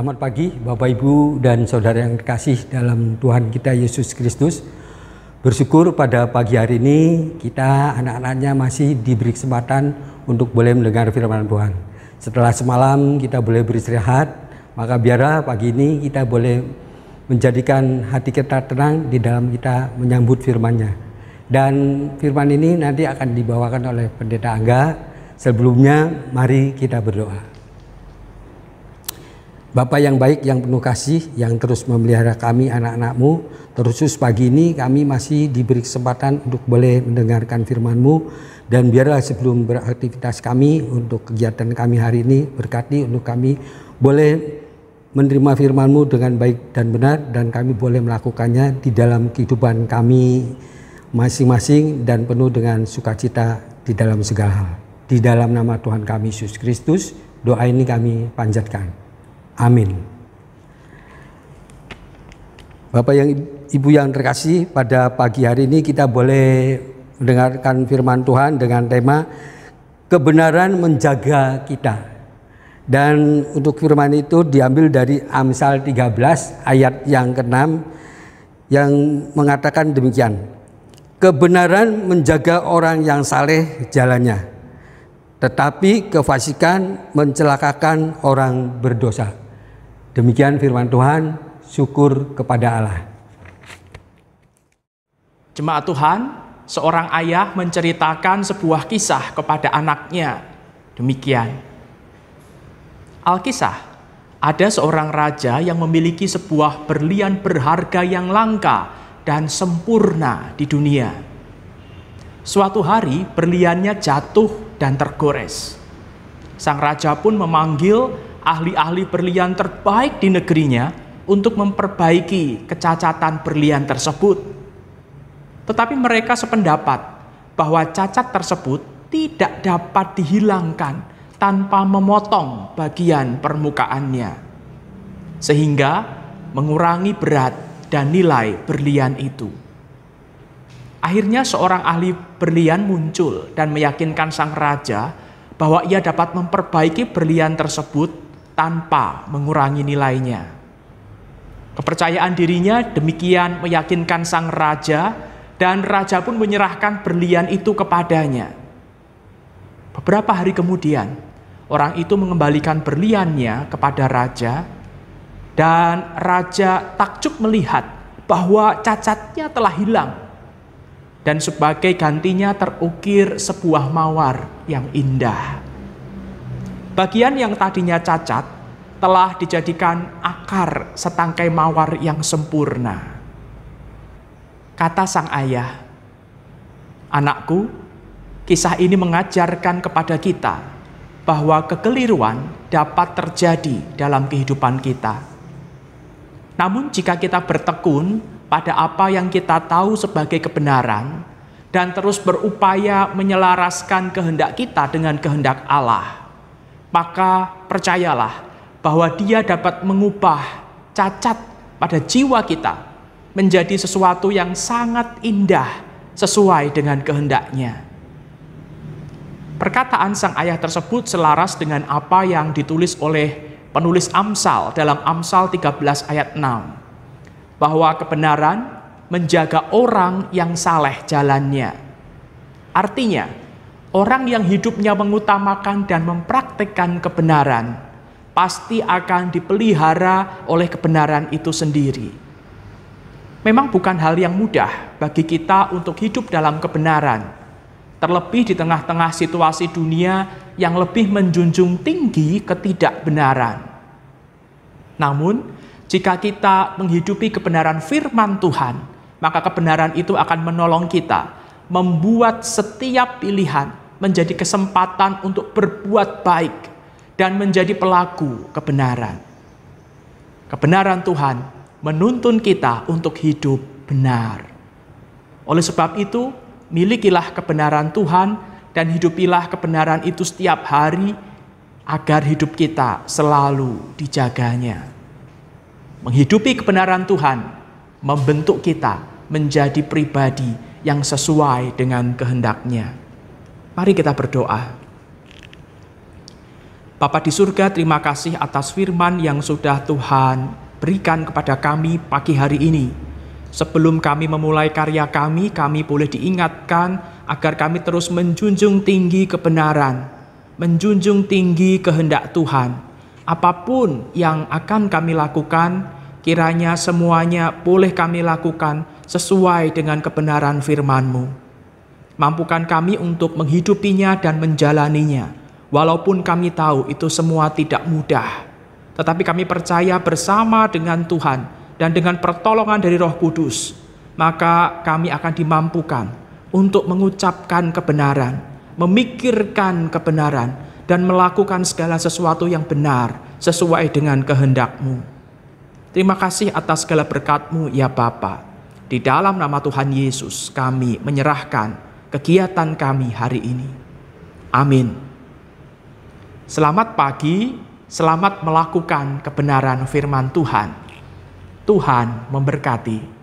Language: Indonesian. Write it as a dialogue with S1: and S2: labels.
S1: Selamat pagi Bapak Ibu dan Saudara yang dikasih dalam Tuhan kita Yesus Kristus. Bersyukur pada pagi hari ini kita anak-anaknya masih diberi kesempatan untuk boleh mendengar firman Tuhan. Setelah semalam kita boleh beristirahat, maka biarlah pagi ini kita boleh menjadikan hati kita tenang di dalam kita menyambut Firmannya. Dan firman ini nanti akan dibawakan oleh Pendeta Angga. Sebelumnya mari kita berdoa. Bapa yang baik, yang penuh kasih, yang terus memelihara kami anak-anakmu, terus pagi ini kami masih diberi kesempatan untuk boleh mendengarkan firmanmu dan biarlah sebelum beraktivitas kami untuk kegiatan kami hari ini, berkati untuk kami boleh menerima firmanmu dengan baik dan benar, dan kami boleh melakukannya di dalam kehidupan kami masing-masing dan penuh dengan sukacita di dalam segala hal. Di dalam nama Tuhan kami, Yesus Kristus, doa ini kami panjatkan. Amin. Bapak yang Ibu yang terkasih, pada pagi hari ini kita boleh mendengarkan firman Tuhan dengan tema kebenaran menjaga kita. Dan untuk firman itu diambil dari Amsal 13 ayat yang ke-6 yang mengatakan demikian. Kebenaran menjaga orang yang saleh jalannya, tetapi kefasikan mencelakakan orang berdosa. Demikian firman Tuhan, syukur kepada Allah.
S2: Jemaat Tuhan, seorang ayah menceritakan sebuah kisah kepada anaknya. Demikian. Alkisah, ada seorang raja yang memiliki sebuah berlian berharga yang langka dan sempurna di dunia. Suatu hari berliannya jatuh dan tergores. Sang raja pun memanggil ahli-ahli berlian terbaik di negerinya untuk memperbaiki kecacatan berlian tersebut. Tetapi mereka sependapat bahwa cacat tersebut tidak dapat dihilangkan tanpa memotong bagian permukaannya. Sehingga mengurangi berat dan nilai berlian itu. Akhirnya seorang ahli berlian muncul dan meyakinkan sang raja bahwa ia dapat memperbaiki berlian tersebut tanpa mengurangi nilainya. Kepercayaan dirinya demikian meyakinkan sang raja, dan raja pun menyerahkan berlian itu kepadanya. Beberapa hari kemudian, orang itu mengembalikan berliannya kepada raja, dan raja takjub melihat bahwa cacatnya telah hilang, dan sebagai gantinya terukir sebuah mawar yang indah. Bagian yang tadinya cacat telah dijadikan akar setangkai mawar yang sempurna. Kata sang ayah, "Anakku, kisah ini mengajarkan kepada kita bahwa kekeliruan dapat terjadi dalam kehidupan kita. Namun, jika kita bertekun pada apa yang kita tahu sebagai kebenaran dan terus berupaya menyelaraskan kehendak kita dengan kehendak Allah, maka percayalah bahwa dia dapat mengubah cacat pada jiwa kita menjadi sesuatu yang sangat indah sesuai dengan kehendaknya. Perkataan sang ayah tersebut selaras dengan apa yang ditulis oleh penulis Amsal dalam Amsal 13 ayat 6 bahwa kebenaran menjaga orang yang saleh jalannya. Artinya, Orang yang hidupnya mengutamakan dan mempraktekkan kebenaran pasti akan dipelihara oleh kebenaran itu sendiri. Memang bukan hal yang mudah bagi kita untuk hidup dalam kebenaran, terlebih di tengah-tengah situasi dunia yang lebih menjunjung tinggi ketidakbenaran. Namun, jika kita menghidupi kebenaran firman Tuhan, maka kebenaran itu akan menolong kita membuat setiap pilihan menjadi kesempatan untuk berbuat baik dan menjadi pelaku kebenaran. Kebenaran Tuhan menuntun kita untuk hidup benar. Oleh sebab itu, milikilah kebenaran Tuhan dan hidupilah kebenaran itu setiap hari agar hidup kita selalu dijaganya. Menghidupi kebenaran Tuhan membentuk kita menjadi pribadi yang sesuai dengan kehendaknya. Mari kita berdoa. Bapa di surga, terima kasih atas firman yang sudah Tuhan berikan kepada kami pagi hari ini. Sebelum kami memulai karya kami, kami boleh diingatkan agar kami terus menjunjung tinggi kebenaran, menjunjung tinggi kehendak Tuhan. Apapun yang akan kami lakukan, kiranya semuanya boleh kami lakukan sesuai dengan kebenaran firman-Mu. Mampukan kami untuk menghidupinya dan menjalaninya, walaupun kami tahu itu semua tidak mudah. Tetapi kami percaya bersama dengan Tuhan dan dengan pertolongan dari Roh Kudus, maka kami akan dimampukan untuk mengucapkan kebenaran, memikirkan kebenaran, dan melakukan segala sesuatu yang benar sesuai dengan kehendak-Mu. Terima kasih atas segala berkat-Mu, ya Bapa. Di dalam nama Tuhan Yesus kami menyerahkan kegiatan kami hari ini. Amin. Selamat pagi, selamat melakukan kebenaran firman Tuhan. Tuhan memberkati.